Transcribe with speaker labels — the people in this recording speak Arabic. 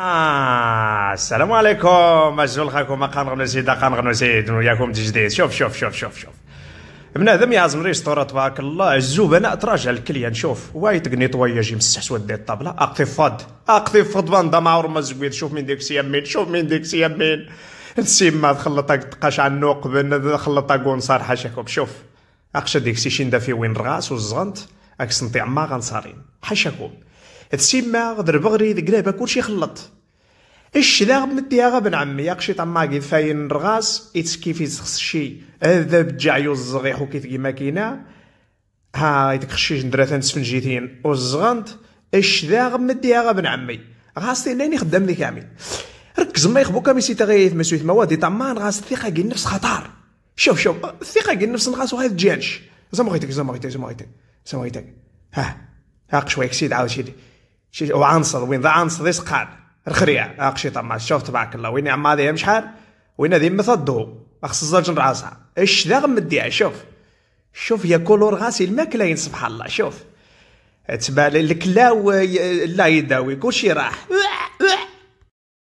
Speaker 1: آه السلام عليكم أجل خاكم قنغنو سيد غنو سيد وياكم تجديد شوف شوف شوف شوف شوف بنادم يازم ريستورا تبارك الله الزبناء تراجع الكليان شوف وايت قني طوياجي مسح سودي الطابله اقتفاض فاد باندا مع رمز شوف من ديك سيامين شوف من ديك يمين ما تخلطك تقاش عن نوقب خلطك ونصار حاشاكم شوف اقشا ديك سي شين في وين الراس والزغنت اكسنتي عما غنصارين حاشاكم تسيما غدر بغري ذقلابا كلشي خلط الشذا مديها غبن عمي اقشي طماقي فاين رغاس يتسكيفي زخشي هذا بجعيو الزغيح وكيف كيما كينا ها يتكخشي ثان سفنجيتين وزغنت الشذا مديها غبن عمي غاستي لاني خدام لي كامل ركز ما يخبو يخبوك سي تغيث مسويت مواد طمان غاس الثقة كي النفس خطر شوف شوف الثقة كي النفس نغاس وهاي تجانش زعما غيتك زعما غيتك زعما غيتك زعما غيتك ها ها شوية كسيد عاود شيدي شي وعنصر وين ذا عنصر ذي سقعد الخريع اقشيطة آه، مع شوف تبارك الله وين عما ذي حال وين ذي مثضو اخص الزرج راسها اش ذا غمديها شوف شوف يا كولور غاسي ين سبحان الله شوف تبان الكلاو لا يداوي كلشي راح